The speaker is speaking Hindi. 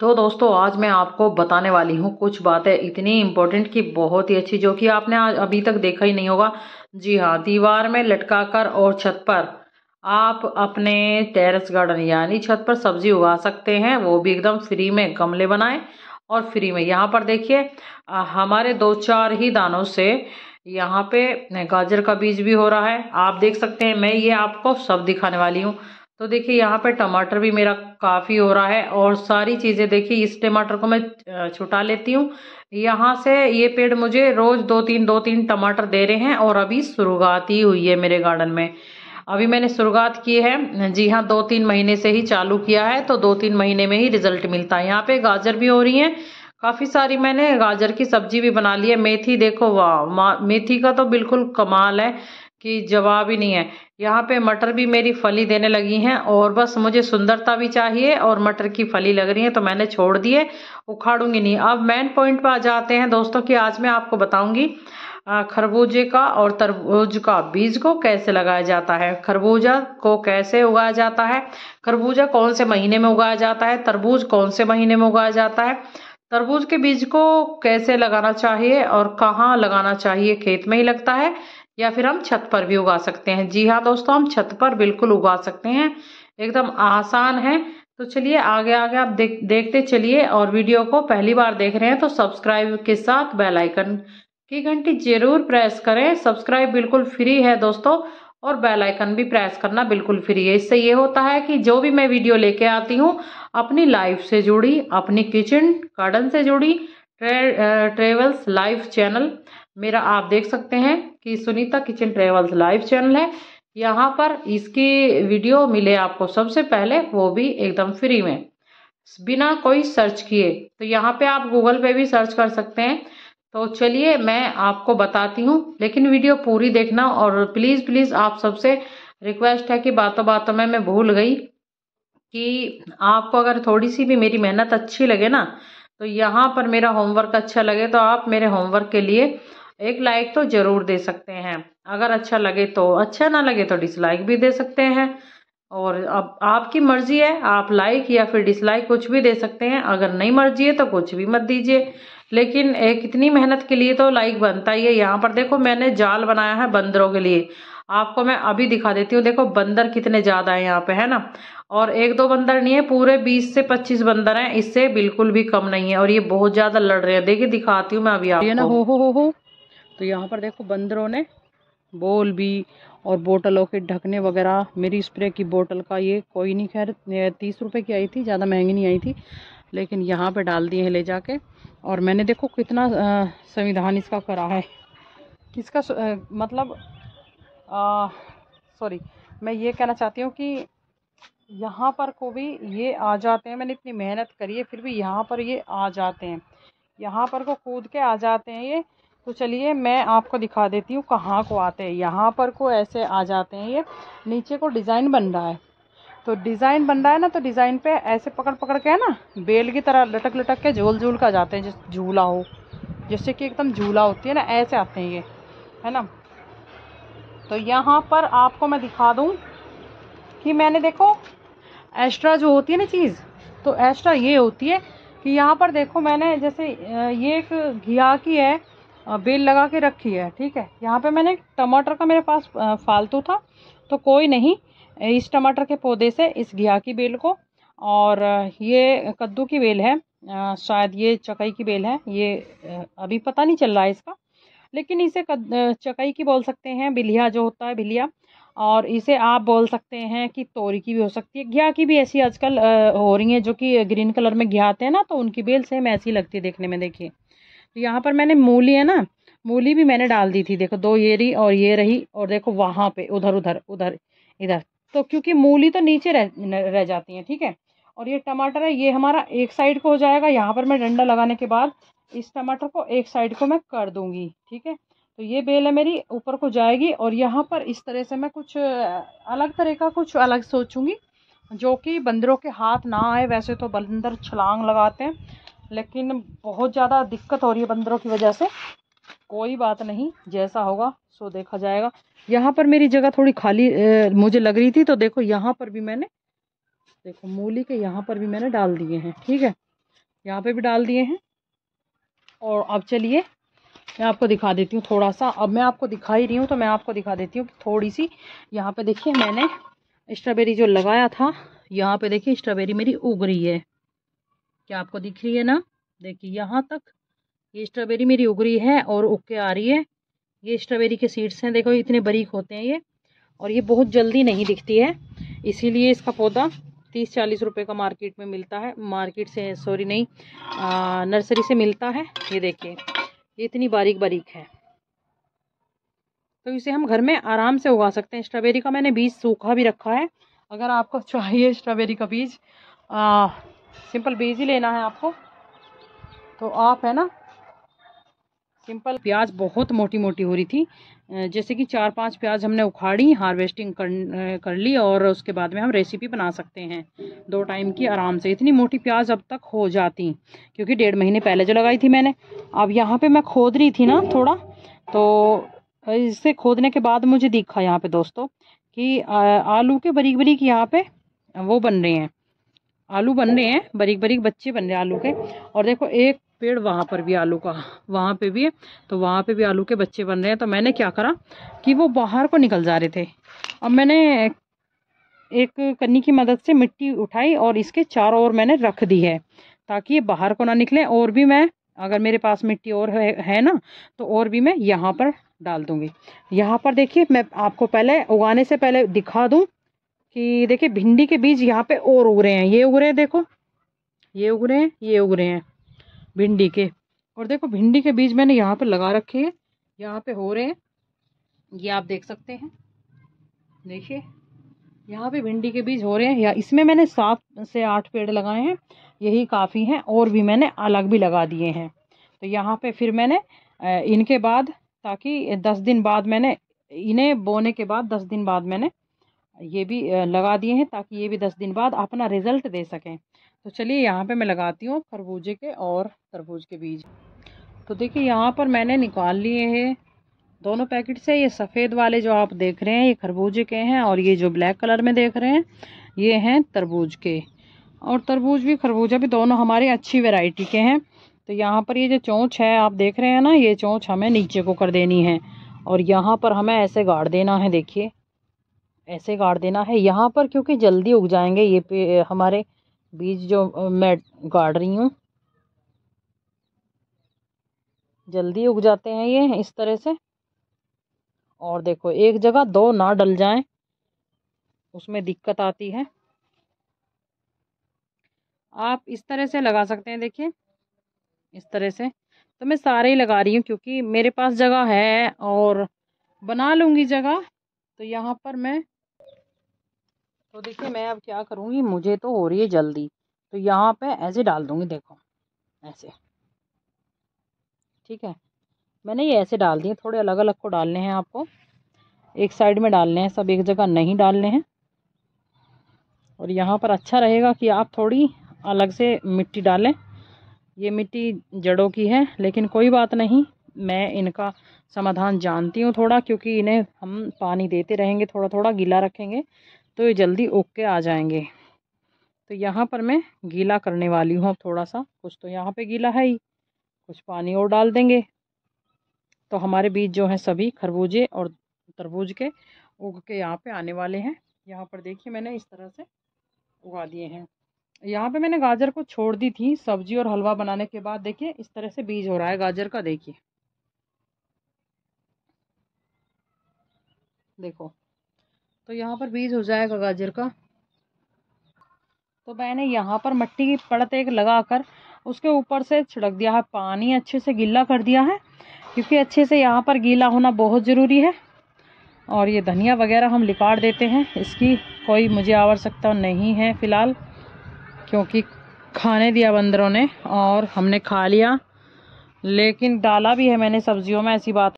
तो दोस्तों आज मैं आपको बताने वाली हूँ कुछ बातें इतनी इम्पोर्टेंट कि बहुत ही अच्छी जो कि आपने आज अभी तक देखा ही नहीं होगा जी हाँ दीवार में लटका कर और छत पर आप अपने टेरेस गार्डन यानी छत पर सब्जी उगा सकते हैं वो भी एकदम फ्री में गमले बनाएं और फ्री में यहाँ पर देखिए हमारे दो चार ही दानों से यहाँ पे गाजर का बीज भी हो रहा है आप देख सकते हैं मैं ये आपको सब दिखाने वाली हूँ तो देखिए यहाँ पे टमाटर भी मेरा काफ़ी हो रहा है और सारी चीज़ें देखिए इस टमाटर को मैं छुटा लेती हूँ यहाँ से ये पेड़ मुझे रोज़ दो तीन दो तीन टमाटर दे रहे हैं और अभी शुरुआत ही हुई है मेरे गार्डन में अभी मैंने शुरुआत की है जी हाँ दो तीन महीने से ही चालू किया है तो दो तीन महीने में ही रिजल्ट मिलता है यहाँ पे गाजर भी हो रही है काफ़ी सारी मैंने गाजर की सब्जी भी बना ली है मेथी देखो वाह मेथी का तो बिल्कुल कमाल है कि जवाब ही नहीं है यहाँ पे मटर भी मेरी फली देने लगी हैं और बस मुझे सुंदरता भी चाहिए और मटर की फली लग रही है तो मैंने छोड़ दिए उखाड़ूंगी नहीं अब मेन पॉइंट पर आ जाते हैं दोस्तों कि आज मैं आपको बताऊंगी खरबूजे का और तरबूज का बीज को कैसे लगाया जाता है खरबूजा को कैसे उगाया जाता है खरबूजा कौन से महीने में उगाया जाता है तरबूज कौन से महीने में उगाया जाता है तरबूज के बीज को कैसे लगाना चाहिए और कहाँ लगाना चाहिए खेत में ही लगता है या फिर हम छत पर भी उगा सकते हैं जी हाँ दोस्तों हम छत पर बिल्कुल उगा सकते हैं एकदम आसान है तो चलिए आगे आगे आप देख देखते चलिए और वीडियो को पहली बार देख रहे हैं तो सब्सक्राइब के साथ बेल आइकन की घंटी जरूर प्रेस करें सब्सक्राइब बिल्कुल फ्री है दोस्तों और बेल आइकन भी प्रेस करना बिल्कुल फ्री है इससे ये होता है कि जो भी मैं वीडियो लेके आती हूँ अपनी लाइफ से जुड़ी अपनी किचन गार्डन से जुड़ी ट्रेवल्स लाइफ चैनल मेरा आप देख सकते हैं कि Sunita kitchen travels live channel है यहाँ पर इसकी वीडियो मिले आपको सबसे पहले वो भी एकदम फ्री में बिना कोई सर्च किए तो यहाँ पे आप गूगल पे भी सर्च कर सकते हैं तो चलिए मैं आपको बताती हूँ लेकिन वीडियो पूरी देखना और प्लीज़ प्लीज़ आप सबसे रिक्वेस्ट है कि बातों बातों में मैं भूल गई कि आपको अगर थोड़ी सी भी मेरी मेहनत अच्छी लगे ना तो यहाँ पर मेरा होमवर्क अच्छा लगे तो आप मेरे होमवर्क के लिए एक लाइक तो ज़रूर दे सकते हैं अगर अच्छा लगे तो अच्छा ना लगे तो डिसलाइक भी दे सकते हैं और अब आपकी मर्ज़ी है आप लाइक या फिर डिसलाइक कुछ भी दे सकते हैं अगर नहीं मर्ज़ी है तो कुछ भी मत दीजिए लेकिन एक इतनी मेहनत के लिए तो लाइक बनता ही है यहाँ पर देखो मैंने जाल बनाया है बंदरों के लिए आपको मैं अभी दिखा देती हूँ देखो बंदर कितने ज़्यादा हैं यहाँ पे है ना और एक दो बंदर नहीं है पूरे 20 से 25 बंदर हैं इससे बिल्कुल भी कम नहीं है और ये बहुत ज़्यादा लड़ रहे हैं देखिए दिखाती हूँ मैं अभी आपको ना हो हो हो हो तो यहाँ पर देखो बंदरों ने बोल भी और बोटलों के ढकने वगैरह मेरी स्प्रे की बोतल का ये कोई नहीं खैर तीस रुपए की आई थी ज़्यादा महंगी नहीं आई थी लेकिन यहाँ पे डाल दिए हैं ले जाके और मैंने देखो कितना संविधान इसका करा है किसका आ, मतलब सॉरी मैं ये कहना चाहती हूँ कि यहाँ पर को भी ये आ जाते हैं मैंने इतनी मेहनत करी है फिर भी यहाँ पर ये आ जाते हैं यहाँ पर को कूद के आ जाते हैं ये तो चलिए मैं आपको दिखा देती हूँ कहाँ को आते हैं यहाँ पर को ऐसे आ जाते हैं ये नीचे को डिज़ाइन बन रहा है तो डिज़ाइन बन रहा है ना तो डिज़ाइन पे ऐसे पकड़ पकड़ के है ना बेल की तरह लटक लटक के झूल झूल का जाते हैं जैसे झूला हो जैसे कि एकदम झूला होती है ना ऐसे आते हैं ये है ना तो यहाँ पर आपको मैं दिखा दूँ कि मैंने देखो एक्स्ट्रा जो होती है ना चीज़ तो एक्स्ट्रा ये होती है कि यहाँ पर देखो मैंने जैसे ये एक घिया की है बेल लगा के रखी है ठीक है यहाँ पे मैंने टमाटर का मेरे पास फालतू था तो कोई नहीं इस टमाटर के पौधे से इस घिया की बेल को और ये कद्दू की बेल है शायद ये चकई की बेल है ये अभी पता नहीं चल रहा है इसका लेकिन इसे चकई की बोल सकते हैं बिलिया जो होता है बिलिया और इसे आप बोल सकते हैं कि तोरी की भी हो सकती है घिया की भी ऐसी आजकल हो रही हैं जो कि ग्रीन कलर में घिया आते हैं ना तो उनकी बेल सेम ऐसी लगती है देखने में देखिए तो यहाँ पर मैंने मूली है ना मूली भी मैंने डाल दी थी देखो दो ये रही और ये रही और देखो वहाँ पे उधर उधर उधर इधर तो क्योंकि मूली तो नीचे रह रह जाती है ठीक है और ये टमाटर है ये हमारा एक साइड को हो जाएगा यहाँ पर मैं डंडा लगाने के बाद इस टमाटर को एक साइड को मैं कर दूँगी ठीक है तो ये बेल है मेरी ऊपर को जाएगी और यहाँ पर इस तरह से मैं कुछ अलग तरह का कुछ अलग सोचूंगी जो कि बंदरों के हाथ ना आए वैसे तो बंदर छलांग लगाते हैं लेकिन बहुत ज़्यादा दिक्कत हो रही है बंदरों की वजह से कोई बात नहीं जैसा होगा सो देखा जाएगा यहाँ पर मेरी जगह थोड़ी खाली ए, मुझे लग रही थी तो देखो यहाँ पर भी मैंने देखो मूली के यहाँ पर भी मैंने डाल दिए हैं ठीक है यहाँ पर भी डाल दिए हैं और अब चलिए मैं आपको दिखा देती हूँ थोड़ा सा अब मैं आपको दिखा ही रही हूँ तो मैं आपको दिखा देती हूँ कि थोड़ी सी यहाँ पे देखिए मैंने स्ट्रॉबेरी जो लगाया था यहाँ पे देखिए स्ट्रॉबेरी मेरी उग रही है क्या आपको दिख रही है ना देखिए यहाँ तक ये स्ट्रॉबेरी मेरी उग रही है और उग के आ रही है ये स्ट्रॉबेरी के सीड्स हैं देखो इतने बारीक होते हैं ये और ये बहुत जल्दी नहीं दिखती है इसीलिए इसका पौधा तीस चालीस रुपए का मार्केट में मिलता है मार्केट से सॉरी नहीं आ, नर्सरी से मिलता है ये देखिए ये इतनी बारीक बारीक है तो इसे हम घर में आराम से उगा सकते हैं स्ट्रॉबेरी का मैंने बीज सूखा भी रखा है अगर आपको चाहिए स्ट्रॉबेरी का बीज आ, सिंपल बीज ही लेना है आपको तो आप है ना सिंपल प्याज बहुत मोटी मोटी हो रही थी जैसे कि चार पांच प्याज हमने उखाड़ी हार्वेस्टिंग कर कर ली और उसके बाद में हम रेसिपी बना सकते हैं दो टाइम की आराम से इतनी मोटी प्याज अब तक हो जाती क्योंकि डेढ़ महीने पहले जो लगाई थी मैंने अब यहाँ पे मैं खोद रही थी ना थोड़ा तो इससे खोदने के बाद मुझे दिखा यहाँ पे दोस्तों कि आलू के बरीक बरीक यहाँ पे वो बन रहे हैं आलू बन रहे हैं बरीक बारीक बच्चे बन रहे हैं आलू के और देखो एक पेड़ वहाँ पर भी आलू का वहाँ पे भी है तो वहाँ पे भी आलू के बच्चे बन रहे हैं तो मैंने क्या करा कि वो बाहर को निकल जा रहे थे अब मैंने एक कन्नी की मदद से मिट्टी उठाई और इसके चारों ओर मैंने रख दी है ताकि ये बाहर को ना निकले और भी मैं अगर मेरे पास मिट्टी और है, है ना तो और भी मैं यहाँ पर डाल दूँगी यहाँ पर देखिए मैं आपको पहले उगाने से पहले दिखा दूँ कि देखिए भिंडी के बीज यहाँ पे और उग रहे हैं ये उग रहे हैं देखो ये उग रहे हैं ये उग रहे हैं भिंडी के और देखो भिंडी के बीज मैंने यहाँ पे लगा रखे हैं यहाँ पे हो रहे हैं ये आप देख सकते हैं देखिए यहाँ पे भिंडी के बीज हो रहे हैं या इसमें मैंने सात से आठ पेड़ लगाए हैं यही काफ़ी हैं और भी मैंने अलग भी लगा दिए हैं तो यहाँ पे फिर मैंने इनके बाद ताकि दस दिन बाद मैंने इन्हें बोने के बाद दस दिन बाद मैंने ये भी लगा दिए हैं ताकि ये भी दस दिन बाद अपना रिज़ल्ट दे सकें तो चलिए यहाँ पे मैं लगाती हूँ खरबूजे के और तरबूज के बीज तो देखिए यहाँ पर मैंने निकाल लिए हैं दोनों पैकेट से ये सफ़ेद वाले जो आप देख रहे हैं ये खरबूजे के हैं और ये जो ब्लैक कलर में देख रहे हैं ये हैं तरबूज के और तरबूज भी खरबूजा भी दोनों हमारे अच्छी वेराइटी के हैं तो यहाँ पर ये जो चोंच है आप देख रहे हैं ना ये चोंच हमें नीचे को कर देनी है और यहाँ पर हमें ऐसे गाड़ देना है देखिए ऐसे गाड़ देना है यहाँ पर क्योंकि जल्दी उग जाएंगे ये पे हमारे बीज जो मैं गाड़ रही हूँ जल्दी उग जाते हैं ये इस तरह से और देखो एक जगह दो ना डल जाएं उसमें दिक्कत आती है आप इस तरह से लगा सकते हैं देखिए इस तरह से तो मैं सारे ही लगा रही हूँ क्योंकि मेरे पास जगह है और बना लूँगी जगह तो यहाँ पर मैं तो देखिए मैं अब क्या करूँगी मुझे तो हो रही है जल्दी तो यहाँ पे ऐसे डाल दूँगी देखो ऐसे ठीक है मैंने ये ऐसे डाल दिए थोड़े अलग अलग को डालने हैं आपको एक साइड में डालने हैं सब एक जगह नहीं डालने हैं और यहाँ पर अच्छा रहेगा कि आप थोड़ी अलग से मिट्टी डालें ये मिट्टी जड़ों की है लेकिन कोई बात नहीं मैं इनका समाधान जानती हूँ थोड़ा क्योंकि इन्हें हम पानी देते रहेंगे थोड़ा थोड़ा गीला रखेंगे तो ये जल्दी ओक के आ जाएंगे तो यहाँ पर मैं गीला करने वाली हूँ थोड़ा सा कुछ तो यहाँ पे गीला है ही कुछ पानी और डाल देंगे तो हमारे बीज जो हैं सभी खरबूजे और तरबूज के उग के यहाँ पे आने वाले हैं यहाँ पर देखिए मैंने इस तरह से उगा दिए हैं यहाँ पे मैंने गाजर को छोड़ दी थी सब्जी और हलवा बनाने के बाद देखिए इस तरह से बीज हो रहा है गाजर का देखिए देखो तो यहाँ पर बीज हो जाएगा गाजर का तो मैंने यहाँ पर मट्टी की पड़त एक लगा कर उसके ऊपर से छिड़क दिया है पानी अच्छे से गीला कर दिया है क्योंकि अच्छे से यहाँ पर गीला होना बहुत ज़रूरी है और ये धनिया वगैरह हम लिपाड़ देते हैं इसकी कोई मुझे आवश्यकता नहीं है फ़िलहाल क्योंकि खाने दिया बंदरों ने और हमने खा लिया लेकिन डाला भी है मैंने सब्जियों में ऐसी बात